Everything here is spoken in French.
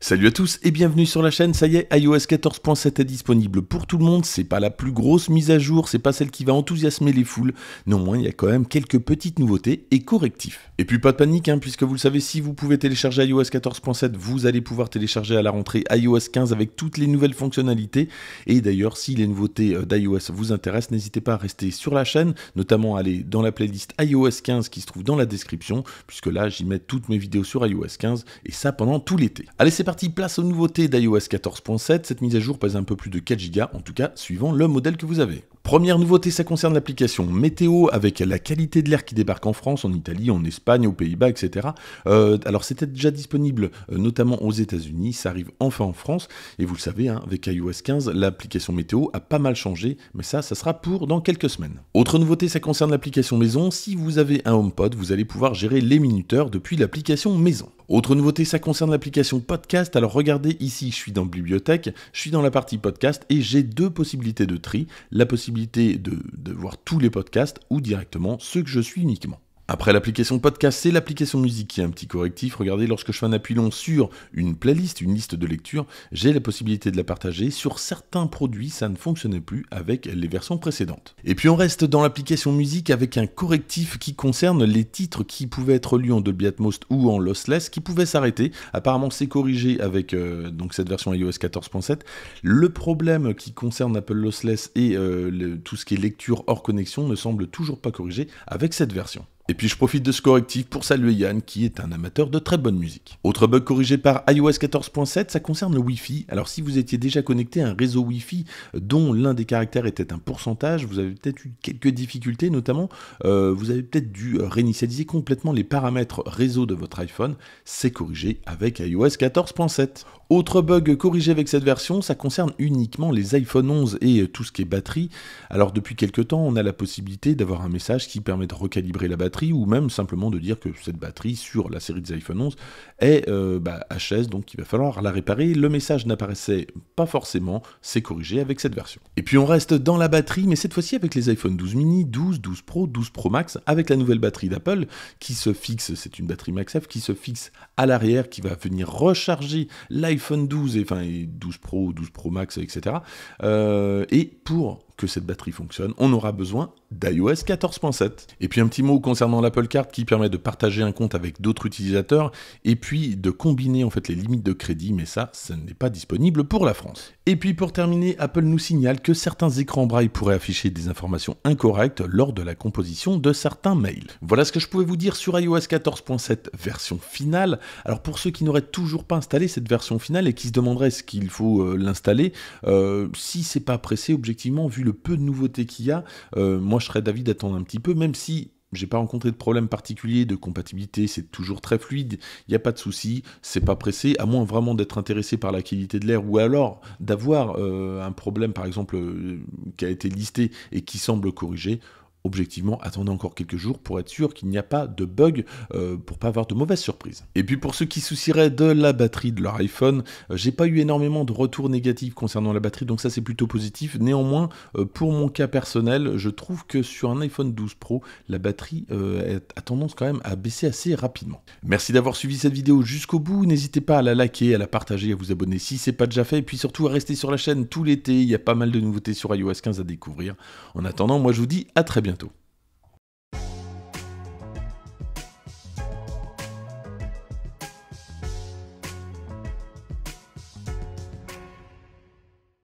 Salut à tous et bienvenue sur la chaîne. Ça y est, iOS 14.7 est disponible pour tout le monde. C'est pas la plus grosse mise à jour, c'est pas celle qui va enthousiasmer les foules. Néanmoins, il y a quand même quelques petites nouveautés et correctifs. Et puis pas de panique, hein, puisque vous le savez, si vous pouvez télécharger iOS 14.7, vous allez pouvoir télécharger à la rentrée iOS 15 avec toutes les nouvelles fonctionnalités. Et d'ailleurs, si les nouveautés euh, d'iOS vous intéressent, n'hésitez pas à rester sur la chaîne, notamment aller dans la playlist iOS 15 qui se trouve dans la description, puisque là, j'y mets toutes mes vidéos sur iOS 15 et ça pendant tout l'été. Allez, c'est parti, place aux nouveautés d'iOS 14.7. Cette mise à jour pèse un peu plus de 4 Go, en tout cas suivant le modèle que vous avez. Première nouveauté, ça concerne l'application météo avec la qualité de l'air qui débarque en France, en Italie, en Espagne, aux Pays-Bas, etc. Euh, alors c'était déjà disponible euh, notamment aux États-Unis, ça arrive enfin en France. Et vous le savez, hein, avec iOS 15, l'application météo a pas mal changé, mais ça, ça sera pour dans quelques semaines. Autre nouveauté, ça concerne l'application maison. Si vous avez un HomePod, vous allez pouvoir gérer les minuteurs depuis l'application maison. Autre nouveauté, ça concerne l'application podcast. Alors regardez ici, je suis dans bibliothèque, je suis dans la partie podcast et j'ai deux possibilités de tri. La possibilité de, de voir tous les podcasts ou directement ceux que je suis uniquement. Après l'application podcast, c'est l'application musique qui a un petit correctif. Regardez, lorsque je fais un appui long sur une playlist, une liste de lecture, j'ai la possibilité de la partager. Sur certains produits, ça ne fonctionnait plus avec les versions précédentes. Et puis on reste dans l'application musique avec un correctif qui concerne les titres qui pouvaient être lus en Dolby Atmos ou en lossless, qui pouvaient s'arrêter. Apparemment, c'est corrigé avec euh, donc cette version iOS 14.7. Le problème qui concerne Apple Lossless et euh, tout ce qui est lecture hors connexion ne semble toujours pas corrigé avec cette version. Et puis je profite de ce correctif pour saluer Yann qui est un amateur de très bonne musique. Autre bug corrigé par iOS 14.7, ça concerne le Wi-Fi. Alors si vous étiez déjà connecté à un réseau Wi-Fi dont l'un des caractères était un pourcentage, vous avez peut-être eu quelques difficultés, notamment euh, vous avez peut-être dû réinitialiser complètement les paramètres réseau de votre iPhone. C'est corrigé avec iOS 14.7. Autre bug corrigé avec cette version, ça concerne uniquement les iPhone 11 et tout ce qui est batterie. Alors depuis quelques temps, on a la possibilité d'avoir un message qui permet de recalibrer la batterie ou même simplement de dire que cette batterie sur la série des iPhone 11 est euh, bah, HS, donc il va falloir la réparer. Le message n'apparaissait pas forcément, c'est corrigé avec cette version. Et puis on reste dans la batterie, mais cette fois-ci avec les iPhone 12 mini, 12, 12 Pro, 12 Pro Max, avec la nouvelle batterie d'Apple qui se fixe, c'est une batterie max f qui se fixe à l'arrière, qui va venir recharger l'iPhone 12, et, enfin 12 Pro, 12 Pro Max, etc. Euh, et pour que cette batterie fonctionne, on aura besoin d'iOS 14.7. Et puis un petit mot concernant l'Apple Card qui permet de partager un compte avec d'autres utilisateurs et puis de combiner en fait les limites de crédit, mais ça, ce n'est pas disponible pour la France. Et puis pour terminer, Apple nous signale que certains écrans braille pourraient afficher des informations incorrectes lors de la composition de certains mails. Voilà ce que je pouvais vous dire sur iOS 14.7 version finale. Alors pour ceux qui n'auraient toujours pas installé cette version finale et qui se demanderaient ce qu'il faut euh, l'installer, euh, si c'est pas pressé objectivement vu le peu de nouveautés qu'il y a, euh, moi je serais d'avis d'attendre un petit peu, même si j'ai pas rencontré de problème particulier de compatibilité, c'est toujours très fluide, il n'y a pas de souci, c'est pas pressé, à moins vraiment d'être intéressé par la qualité de l'air ou alors d'avoir euh, un problème par exemple euh, qui a été listé et qui semble corrigé objectivement, attendez encore quelques jours pour être sûr qu'il n'y a pas de bug, euh, pour pas avoir de mauvaises surprises. Et puis pour ceux qui soucieraient de la batterie de leur iPhone, euh, j'ai pas eu énormément de retours négatifs concernant la batterie, donc ça c'est plutôt positif. Néanmoins, euh, pour mon cas personnel, je trouve que sur un iPhone 12 Pro, la batterie a tendance quand même à baisser assez rapidement. Merci d'avoir suivi cette vidéo jusqu'au bout, n'hésitez pas à la liker, à la partager, à vous abonner si c'est pas déjà fait, et puis surtout à rester sur la chaîne tout l'été, il y a pas mal de nouveautés sur iOS 15 à découvrir. En attendant, moi je vous dis à très bientôt bientôt.